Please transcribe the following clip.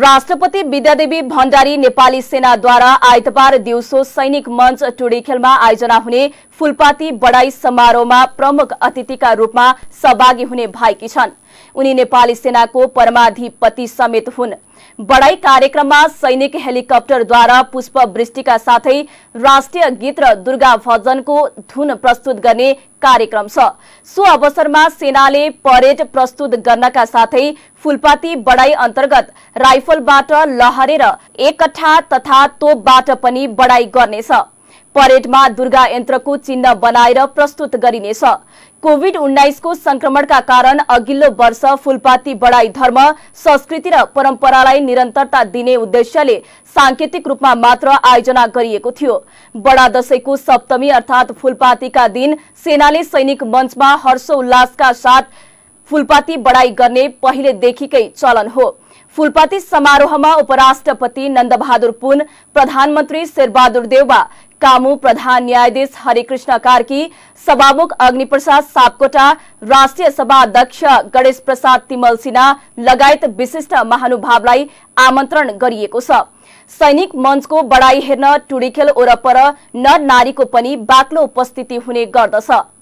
राष्ट्रपति विद्यादेवी भण्डारी नेपाली सेनाद्वारा आइतबार दिउँसो सैनिक मञ्च खेलमा आयोजना हुने फुलपाती बढाई समारोहमा प्रमुख अतिथिका रूपमा सहभागी हुने भएकी छन् उनी नेपाली सेनाको परमाधिपति समेत हुन् बढाई कार्यक्रममा सैनिक हेलिकप्टरद्वारा पुष्पवृष्टिका साथै राष्ट्रिय गीत र दुर्गा भजनको धुन प्रस्तुत गर्ने कार्यक्रम छ सो अवसरमा सेनाले परेड प्रस्तुत गर्नका साथै फुलपाती बढाई अन्तर्गत राइफलबाट लहरेर एकठा तथा तोपबाट पनि बढाई गर्नेछ परेडमा दुर्गा यन्त्रको चिन्ह बनाएर प्रस्तुत गरिनेछ कोविड उन्नाइसको संक्रमणका कारण अघिल्लो वर्ष फूलपाती बढाई धर्म संस्कृति र परम्परालाई निरन्तरता दिने उद्देश्यले सांकेतिक रूपमा मात्र आयोजना गरिएको थियो बडा दशैंको सप्तमी अर्थात फूलपातीका दिन सेनाले सैनिक मञ्चमा हर्षोल्लासका साथ फूलपाती बढाई गर्ने पहिलेदेखिकै चलन हो फूलपाती समारोहमा उपराष्ट्रपति नन्दबहादुर पुन प्रधानमन्त्री शेरबहादुर देउवा कामु प्रधान न्यायाधीश हरिकृष्ण कार्की सभामुख अग्निप्रसाद सापकोटा राष्ट्रिय सभा अध्यक्ष गणेश प्रसाद तिमल सिन्हा लगायत विशिष्ट महानुभावलाई आमन्त्रण गरिएको छ सैनिक मञ्चको बढाई हेर्न टुडीखेल ओरपर नर नारीको पनि बाक्लो उपस्थिति हुने गर्दछ